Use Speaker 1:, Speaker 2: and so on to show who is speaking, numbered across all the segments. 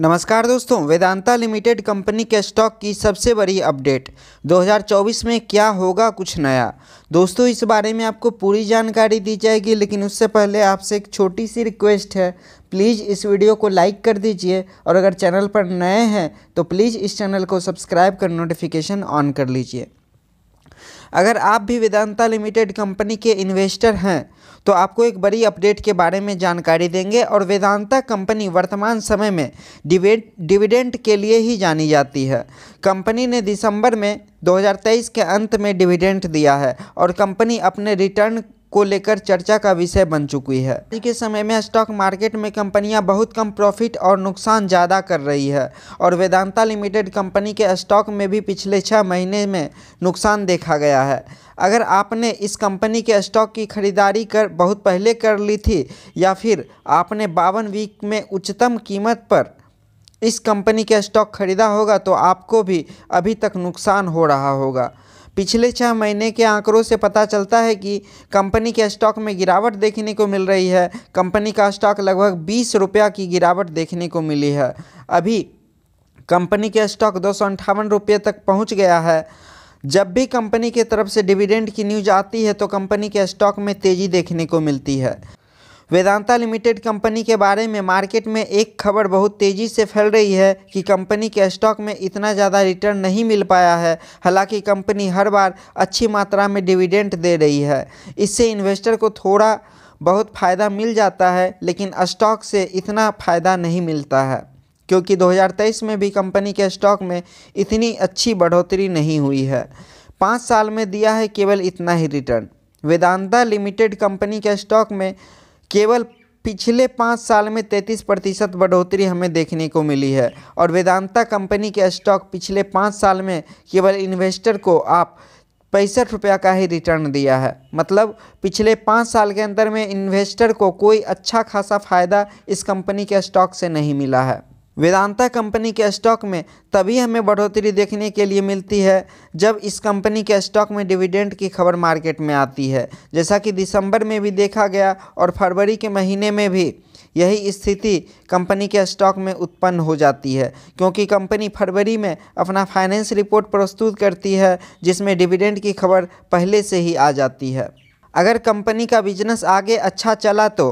Speaker 1: नमस्कार दोस्तों Vedanta limited company के स्टॉक की सबसे बड़ी अपडेट 2024 में क्या होगा कुछ नया दोस्तों इस बारे में आपको पूरी जानकारी दी जाएगी लेकिन उससे पहले आपसे एक छोटी सी रिक्वेस्ट है प्लीज़ इस वीडियो को लाइक कर दीजिए और अगर चैनल पर नए हैं तो प्लीज़ इस चैनल को सब्सक्राइब कर नोटिफिकेशन ऑन कर लीजिए अगर आप भी वेदांता लिमिटेड कंपनी के इन्वेस्टर हैं तो आपको एक बड़ी अपडेट के बारे में जानकारी देंगे और वेदांता कंपनी वर्तमान समय में डिविडेंट के लिए ही जानी जाती है कंपनी ने दिसंबर में 2023 के अंत में डिविडेंट दिया है और कंपनी अपने रिटर्न को लेकर चर्चा का विषय बन चुकी है आज के समय में स्टॉक मार्केट में कंपनियां बहुत कम प्रॉफिट और नुकसान ज़्यादा कर रही है और वेदांता लिमिटेड कंपनी के स्टॉक में भी पिछले छः महीने में नुकसान देखा गया है अगर आपने इस कंपनी के स्टॉक की खरीदारी कर बहुत पहले कर ली थी या फिर आपने बावन वीक में उच्चतम कीमत पर इस कंपनी के स्टॉक खरीदा होगा तो आपको भी अभी तक नुकसान हो रहा होगा पिछले छः महीने के आंकड़ों से पता चलता है कि कंपनी के स्टॉक में गिरावट देखने को मिल रही है कंपनी का स्टॉक लगभग बीस रुपया की गिरावट देखने को मिली है अभी कंपनी के स्टॉक दो सौ रुपये तक पहुँच गया है जब भी कंपनी के तरफ से डिविडेंड की न्यूज आती है तो कंपनी के स्टॉक में तेज़ी देखने को मिलती है वेदांता लिमिटेड कंपनी के बारे में मार्केट में एक खबर बहुत तेज़ी से फैल रही है कि कंपनी के स्टॉक में इतना ज़्यादा रिटर्न नहीं मिल पाया है हालांकि कंपनी हर बार अच्छी मात्रा में डिविडेंट दे रही है इससे इन्वेस्टर को थोड़ा बहुत फ़ायदा मिल जाता है लेकिन स्टॉक से इतना फ़ायदा नहीं मिलता है क्योंकि 2023 में भी कंपनी के स्टॉक में इतनी अच्छी बढ़ोतरी नहीं हुई है पाँच साल में दिया है केवल इतना ही रिटर्न वेदांता लिमिटेड कंपनी के स्टॉक में केवल पिछले पाँच साल में 33 प्रतिशत बढ़ोतरी हमें देखने को मिली है और वेदांता कंपनी के स्टॉक पिछले पाँच साल में केवल इन्वेस्टर को आप पैंसठ रुपया का ही रिटर्न दिया है मतलब पिछले पाँच साल के अंदर में इन्वेस्टर को कोई अच्छा खासा फ़ायदा इस कंपनी के स्टॉक से नहीं मिला है वेदांता कंपनी के स्टॉक में तभी हमें बढ़ोतरी देखने के लिए मिलती है जब इस कंपनी के स्टॉक में डिविडेंड की खबर मार्केट में आती है जैसा कि दिसंबर में भी देखा गया और फरवरी के महीने में भी यही स्थिति कंपनी के स्टॉक में उत्पन्न हो जाती है क्योंकि कंपनी फरवरी में अपना फाइनेंस रिपोर्ट प्रस्तुत करती है जिसमें डिविडेंड की खबर पहले से ही आ जाती है अगर कंपनी का बिजनेस आगे अच्छा चला तो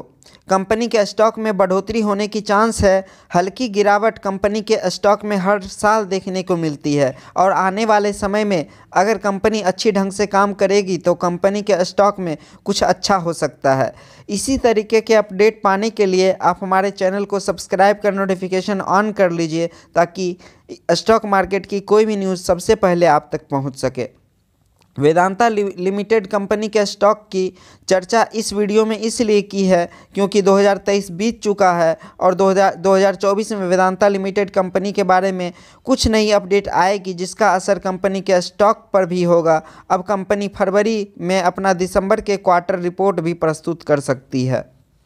Speaker 1: कंपनी के स्टॉक में बढ़ोतरी होने की चांस है हल्की गिरावट कंपनी के स्टॉक में हर साल देखने को मिलती है और आने वाले समय में अगर कंपनी अच्छी ढंग से काम करेगी तो कंपनी के स्टॉक में कुछ अच्छा हो सकता है इसी तरीके के अपडेट पाने के लिए आप हमारे चैनल को सब्सक्राइब कर नोटिफिकेशन ऑन कर लीजिए ताकि स्टॉक मार्केट की कोई भी न्यूज़ सबसे पहले आप तक पहुँच सके वेदांता लिमिटेड कंपनी के स्टॉक की चर्चा इस वीडियो में इसलिए की है क्योंकि 2023 बीत चुका है और 2024 में वेदांता लिमिटेड कंपनी के बारे में कुछ नई अपडेट आएगी जिसका असर कंपनी के स्टॉक पर भी होगा अब कंपनी फरवरी में अपना दिसंबर के क्वार्टर रिपोर्ट भी प्रस्तुत कर सकती है